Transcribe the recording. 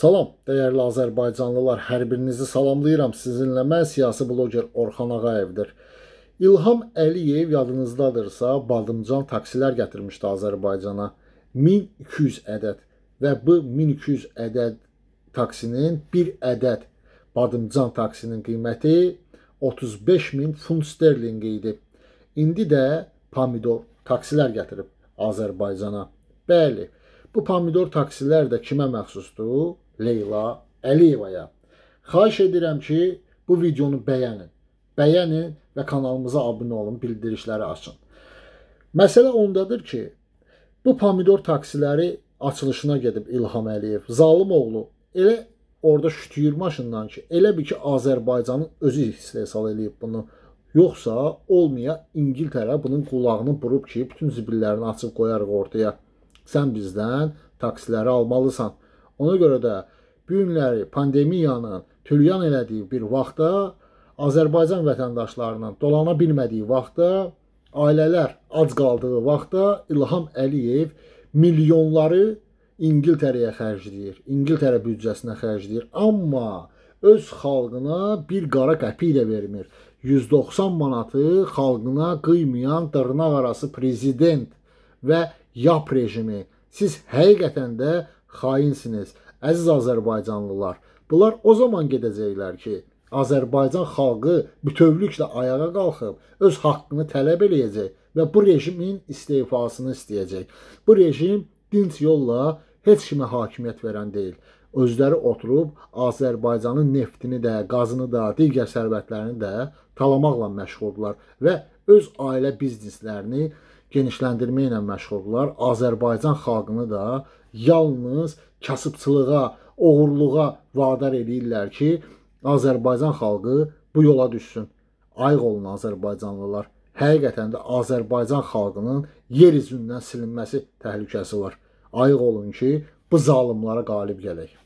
Salam, dəyərli azərbaycanlılar, hər birinizi salamlayıram. Sizinlə mən siyasi bloger Orxan Ağayevdir. İlham Əliyev yadınızdadırsa, badımcan taksilər gətirmişdi Azərbaycana. 1200 ədəd və bu 1200 ədəd taksinin bir ədəd badımcan taksinin qiyməti 35 min funt sterlinqi idi. İndi də pomidor taksilər gətirib Azərbaycana. Bəli, bu pomidor taksilər də kimə məxsusdur? Leyla Əliyevaya. Xahiş edirəm ki, bu videonu bəyənin. Bəyənin və kanalımıza abunə olun, bildirişləri açın. Məsələ ondadır ki, bu pomidor taksiləri açılışına gedib İlham Əliyev, zalım oğlu elə orada şütüyür maşından ki, elə bil ki, Azərbaycanın özü istehsal eləyib bunu. Yoxsa olmaya İngiltərə bunun qulağını burub ki, bütün zibillərini açıb qoyarıq ortaya. Sən bizdən taksiləri almalısan. Ona görə də bu günləri pandemiyanın tülyan elədiyi bir vaxtda Azərbaycan vətəndaşlarının dolana bilmədiyi vaxtda, ailələr ac qaldığı vaxtda İlham Əliyev milyonları İngiltərəyə xərcləyir, İngiltərə büdcəsinə xərcləyir, amma öz xalqına bir qara qəpik də vermir. 190 manatı xalqına qıymayan dırnaq arası prezident və YAP rejimi. Siz həqiqətən də xainsiniz, əziz azərbaycanlılar. Bunlar o zaman gedəcəklər ki, Azərbaycan xalqı bütövlüklə ayağa qalxıb öz haqqını tələb eləyəcək və bu rejimin istefasını istəyəcək. Bu rejim dinç yolla heç kimə hakimiyyət verən deyil. Özləri oturub Azərbaycanın neftini də, qazını da, digər sərvətlərini də talamaqla məşğuldurlar və öz ailə bizneslərini genişləndirmə ilə məşğuldurlar. Azərbaycan xalqını da yalnız kasıbçılığa, oğurluğa vadar eləyirlər ki, Azərbaycan xalqı bu yola düşsün. Ayıq olun Azərbaycanlılar. Həqiqətən də Azərbaycan xalqının yer üzündən silinməsi təhlükəsi var. Ayıq olun ki, bu zalımlara qalib gələk.